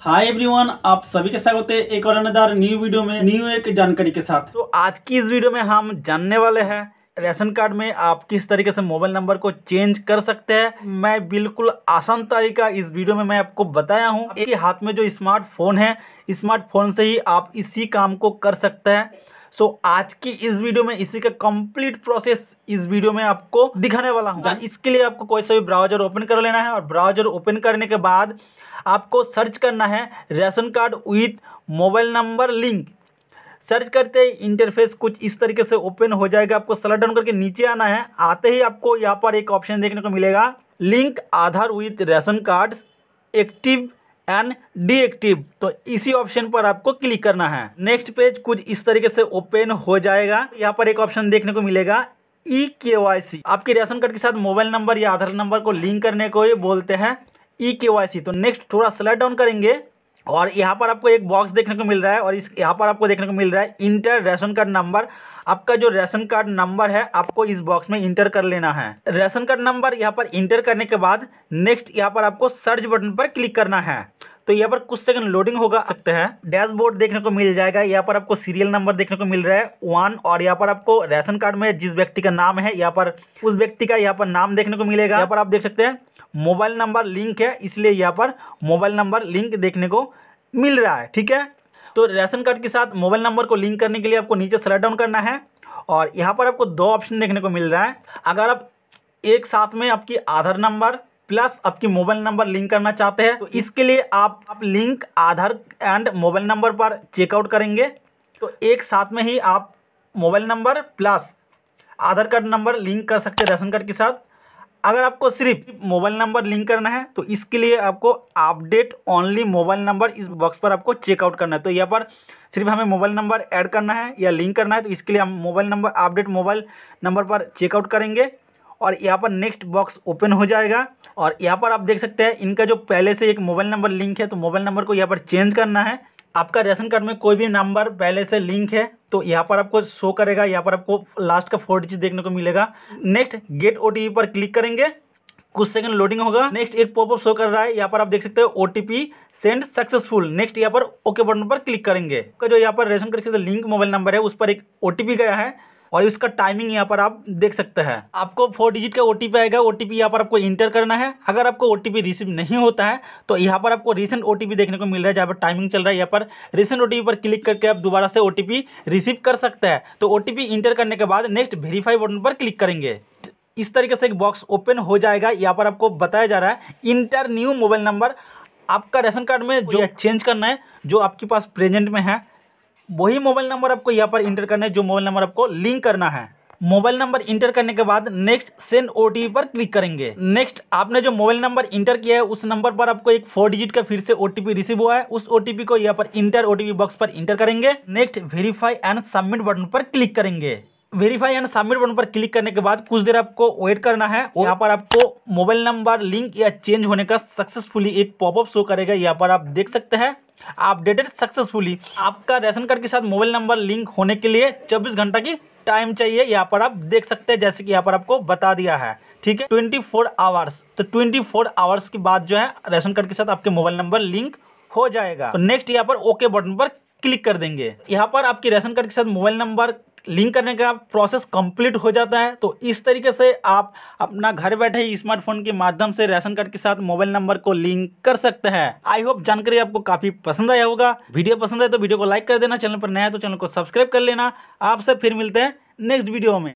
hi everyone आप सभी के स्वागत है एक और अनदार न्यू वीडियो में न्यू एक जानकारी के साथ तो आज की इस वीडियो में हम जानने वाले हैं राशन कार्ड में आप किस तरीके से मोबाइल नंबर को चेंज कर सकते हैं मैं बिल्कुल आसान तरीका इस वीडियो में मैं आपको बताया हूँ एक हाथ में जो स्मार्टफोन है स्मार्टफोन से ही आप इसी काम को कर सकते हैं सो so, आज की इस वीडियो में इसी का कंप्लीट प्रोसेस इस वीडियो में आपको दिखाने वाला हूँ इसके लिए आपको कोई सा भी ब्राउजर ओपन कर लेना है और ब्राउजर ओपन करने के बाद आपको सर्च करना है ration card with mobile number link search करते ही इंटरफेस कुछ इस तरीके से ओपन हो जाएगा आपको सलेक्ट डाउन करके नीचे आना है आते ही आपको यहाँ पर एक ऑप्शन देखने को मिलेगा link Aadhaar with ration cards active and deactive तो इसी ऑप्शन पर आपको क्लिक करना है नेक्स्ट पेज कुछ इस तरीके से ओपन हो जाएगा यहाँ पर एक ऑप्शन देखने को मिलेगा ई के वाई सी आपके राशन कार्ड के साथ मोबाइल नंबर या आधार नंबर को लिंक करने को ये बोलते हैं ई के वाई सी तो नेक्स्ट थोड़ा स्लाइड डाउन करेंगे और यहाँ पर आपको एक बॉक्स देखने को मिल रहा है और इस यहाँ पर आपको देखने को मिल रहा है इंटर राशन कार्ड नंबर आपका जो राशन कार्ड नंबर है आपको इस बॉक्स में इंटर कर लेना है राशन कार्ड नंबर यहाँ पर इंटर करने के बाद नेक्स्ट यहाँ पर आपको सर्च बटन पर क्लिक करना है तो यहाँ पर कुछ सेकंड लोडिंग होगा सकते हैं डैशबोर्ड देखने को मिल जाएगा यहाँ पर आपको सीरियल नंबर देखने को मिल रहा है वन और यहाँ पर आपको राशन कार्ड में जिस व्यक्ति का नाम है यहाँ पर उस व्यक्ति का यहाँ पर नाम देखने को मिलेगा यहाँ पर आप देख सकते हैं मोबाइल नंबर लिंक है इसलिए यहाँ पर मोबाइल नंबर लिंक देखने को मिल रहा है ठीक है तो राशन कार्ड के साथ मोबाइल नंबर को लिंक करने के लिए आपको नीचे सला डाउन करना है और यहाँ पर आपको दो ऑप्शन देखने को मिल रहा है अगर आप एक साथ में आपकी आधार नंबर प्लस आपकी मोबाइल नंबर लिंक करना चाहते हैं तो इसके लिए आप, आप link Aadhaar and mobile number पर चेकआउट करेंगे तो एक साथ में ही आप mobile number plus Aadhaar card number link कर सकते हैं राशन कार्ड के साथ अगर आपको सिर्फ मोबाइल नंबर लिंक करना है तो इसके लिए आपको अपडेट ओनली मोबाइल नंबर इस बॉक्स पर आपको चेकआउट करना है तो यहाँ पर सिर्फ हमें मोबाइल नंबर ऐड करना है या लिंक करना है तो इसके लिए हम mobile number update mobile number पर चेकआउट करेंगे और यहाँ पर नेक्स्ट बॉक्स ओपन हो जाएगा और यहाँ पर आप देख सकते हैं इनका जो पहले से एक मोबाइल नंबर लिंक है तो मोबाइल नंबर को यहाँ पर चेंज करना है आपका राशन कार्ड में कोई भी नंबर पहले से लिंक है तो यहाँ पर आपको शो करेगा यहाँ पर आपको लास्ट का फोर डिजिट देखने को मिलेगा नेक्स्ट गेट ओ पर क्लिक करेंगे कुछ सेकंड लोडिंग होगा नेक्स्ट एक पॉपअप शो कर रहा है यहाँ पर आप देख सकते हो ओ सेंड सक्सेसफुल नेक्स्ट यहाँ पर ओके बटन पर क्लिक करेंगे जो यहाँ पर रेशन कार्ड के लिंक मोबाइल नंबर है उस पर एक ओ गया है और इसका टाइमिंग यहाँ पर आप देख सकते हैं आपको फोर डिजिट का ओ आएगा ओ यहाँ पर आपको इंटर करना है अगर आपको ओ रिसीव नहीं होता है तो यहाँ पर आपको रिसेंट ओ देखने को मिल रहा है जहाँ पर टाइमिंग चल रहा है यहाँ पर रिसेंट ओ पर क्लिक करके आप दोबारा से ओ रिसीव कर सकते हैं तो ओ इंटर करने के बाद नेक्स्ट वेरीफाई बटन पर क्लिक करेंगे इस तरीके से एक बॉक्स ओपन हो जाएगा यहाँ पर आपको बताया जा रहा है इंटर न्यू मोबाइल नंबर आपका राशन कार्ड में जो चेंज करना है जो आपके पास प्रेजेंट में है वही मोबाइल नंबर आपको यहाँ पर इंटर करना है जो मोबाइल नंबर आपको लिंक करना है मोबाइल नंबर इंटर करने के बाद नेक्स्ट सेंड ओ पर क्लिक करेंगे नेक्स्ट आपने जो मोबाइल नंबर इंटर किया है उस नंबर पर आपको एक फोर डिजिट का फिर से ओ रिसीव हुआ है उस ओ को यहाँ पर इंटर ओ बॉक्स पर इंटर करेंगे next verify and submit button पर क्लिक करेंगे वेरीफाई एंड सबमिट बटन पर क्लिक करने के बाद कुछ देर आपको वेट करना है यहाँ पर आपको मोबाइल नंबर लिंक या चेंज होने का सक्सेसफुली एक पॉपअप शो करेगा यहाँ पर आप देख सकते हैं अपडेटेड सक्सेसफुली आपका राशन कार्ड के साथ मोबाइल नंबर लिंक होने के लिए चौबीस घंटा की टाइम चाहिए यहाँ पर आप देख सकते हैं जैसे कि यहाँ पर आपको बता दिया है ठीक है ट्वेंटी फोर आवर्स तो ट्वेंटी फोर आवर्स के बाद जो है राशन कार्ड के साथ आपके मोबाइल नंबर लिंक हो जाएगा तो नेक्स्ट यहाँ पर ओके बटन पर क्लिक कर देंगे यहाँ पर आपके राशन कार्ड के साथ मोबाइल नंबर लिंक करने का प्रोसेस कंप्लीट हो जाता है तो इस तरीके से आप अपना घर बैठे ही स्मार्टफोन के माध्यम से राशन कार्ड के साथ मोबाइल नंबर को लिंक कर सकते हैं आई होप जानकारी आपको काफी पसंद आया होगा वीडियो पसंद है तो वीडियो को लाइक कर देना चैनल पर नया है तो चैनल को सब्सक्राइब कर लेना आपसे फिर मिलते हैं नेक्स्ट वीडियो में